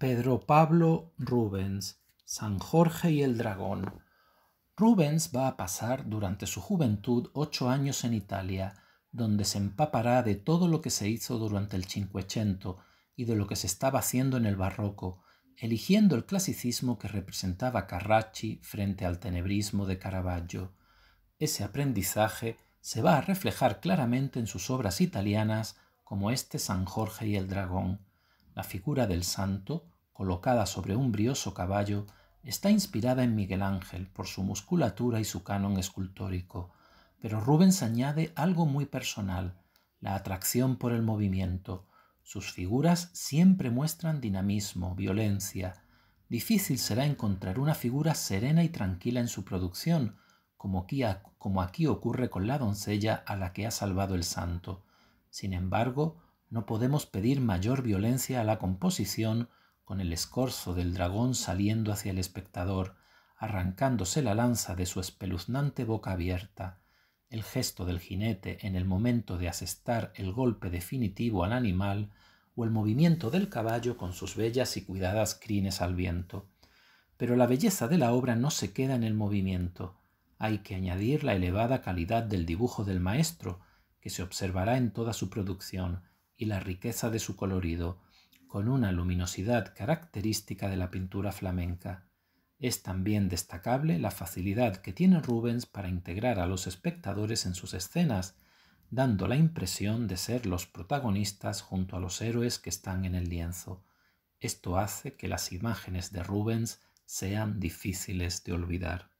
Pedro Pablo Rubens, San Jorge y el Dragón. Rubens va a pasar durante su juventud ocho años en Italia, donde se empapará de todo lo que se hizo durante el Cinquecento y de lo que se estaba haciendo en el Barroco, eligiendo el clasicismo que representaba Carracci frente al tenebrismo de Caravaggio. Ese aprendizaje se va a reflejar claramente en sus obras italianas como este San Jorge y el Dragón. La figura del santo, colocada sobre un brioso caballo, está inspirada en Miguel Ángel por su musculatura y su canon escultórico, pero Rubens añade algo muy personal, la atracción por el movimiento. Sus figuras siempre muestran dinamismo, violencia. Difícil será encontrar una figura serena y tranquila en su producción, como aquí, como aquí ocurre con la doncella a la que ha salvado el santo. Sin embargo, no podemos pedir mayor violencia a la composición con el escorzo del dragón saliendo hacia el espectador, arrancándose la lanza de su espeluznante boca abierta, el gesto del jinete en el momento de asestar el golpe definitivo al animal o el movimiento del caballo con sus bellas y cuidadas crines al viento. Pero la belleza de la obra no se queda en el movimiento, hay que añadir la elevada calidad del dibujo del maestro, que se observará en toda su producción, y la riqueza de su colorido, con una luminosidad característica de la pintura flamenca. Es también destacable la facilidad que tiene Rubens para integrar a los espectadores en sus escenas, dando la impresión de ser los protagonistas junto a los héroes que están en el lienzo. Esto hace que las imágenes de Rubens sean difíciles de olvidar.